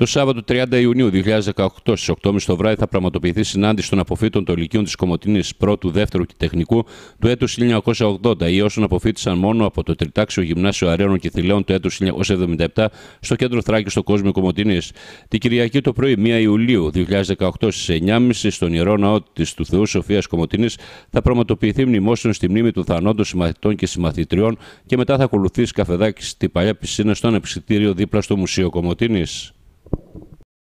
Το Σάββατο 30 Ιουνίου 2018 στι 8.30 το βράδυ θα πραγματοποιηθεί συνάντηση των αποφύτων των ηλικίων της Κομωτινή 1ου, 2ου και Τεχνικού του έτους 1980 ή όσων αποφύτησαν μόνο από το Τριτάξιο Γυμνάσιο Αρέων και Θηλαίων του έτου 1977 στο κέντρο Θράκης στο κόσμο Κομωτινή. Την Κυριακή το πρωί 1 Ιουλίου 2018 στι 9.30 στον ιερό ναό της του Θεού Σοφίας Κομωτινή θα πραγματοποιηθεί μνημόσιο στη μνήμη του θανόντων συμμαθητών και συμμαθητριών και μετά θα ακολουθήσει καφεδάκι στην παλιά πισίνα στο ανεψητήριο δίπλα στο Μουσείο Κομωτινή.